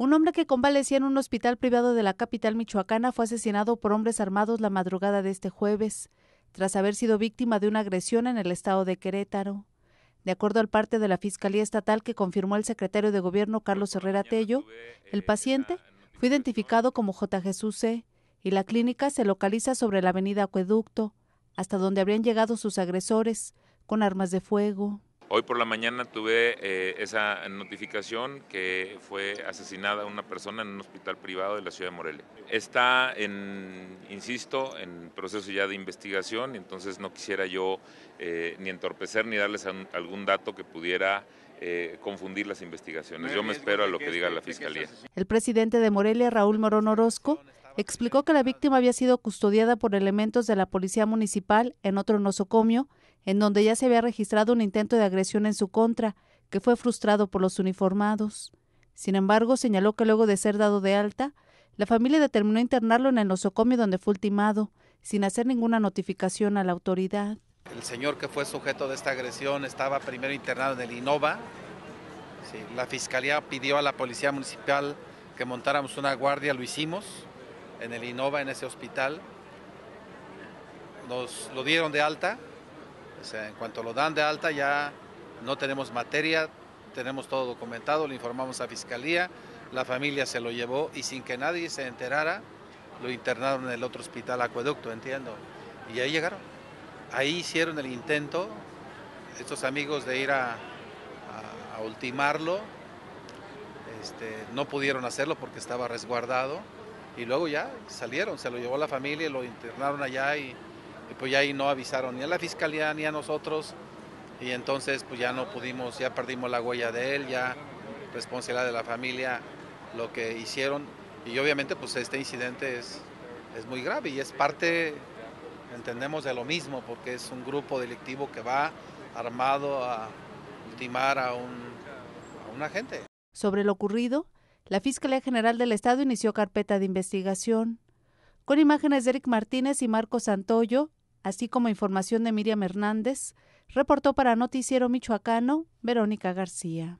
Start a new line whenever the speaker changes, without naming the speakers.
Un hombre que convalecía en un hospital privado de la capital michoacana fue asesinado por hombres armados la madrugada de este jueves, tras haber sido víctima de una agresión en el estado de Querétaro. De acuerdo al parte de la Fiscalía Estatal que confirmó el secretario de Gobierno Carlos Herrera Tello, el paciente fue identificado como J. Jesús C. y la clínica se localiza sobre la avenida Acueducto, hasta donde habrían llegado sus agresores con armas de fuego.
Hoy por la mañana tuve eh, esa notificación que fue asesinada una persona en un hospital privado de la ciudad de Morelia. Está en, insisto, en proceso ya de investigación, entonces no quisiera yo eh, ni entorpecer ni darles algún dato que pudiera eh, confundir las investigaciones. Yo me espero a lo que este diga la este Fiscalía.
El presidente de Morelia, Raúl Morón Orozco, explicó que la víctima había sido custodiada por elementos de la policía municipal en otro nosocomio, en donde ya se había registrado un intento de agresión en su contra, que fue frustrado por los uniformados. Sin embargo, señaló que luego de ser dado de alta, la familia determinó internarlo en el nosocomio donde fue ultimado, sin hacer ninguna notificación a la autoridad.
El señor que fue sujeto de esta agresión estaba primero internado en el INOVA. la fiscalía pidió a la policía municipal que montáramos una guardia, lo hicimos en el Innova en ese hospital. Nos lo dieron de alta. en cuanto lo dan de alta ya no tenemos materia, tenemos todo documentado, lo informamos a Fiscalía, la familia se lo llevó y sin que nadie se enterara, lo internaron en el otro hospital acueducto, entiendo. Y ahí llegaron. Ahí hicieron el intento, estos amigos, de ir a, ultimarlo. Este, no pudieron hacerlo porque estaba resguardado y luego ya salieron, se lo llevó la familia lo internaron allá y, pues ya ahí no avisaron ni a la fiscalía ni a nosotros y entonces pues ya no pudimos, ya perdimos la huella de él, ya responsabilidad de la familia lo que hicieron y obviamente pues este incidente es, es muy grave y es parte, entendemos, de lo mismo porque es un grupo delictivo que va armado a ultimar a un, a agente.
Sobre lo ocurrido, la Fiscalía General del Estado inició carpeta de investigación. Con imágenes de Eric Martínez y Marco Santoyo, así como información de Miriam Hernández, reportó para Noticiero Michoacano Verónica García.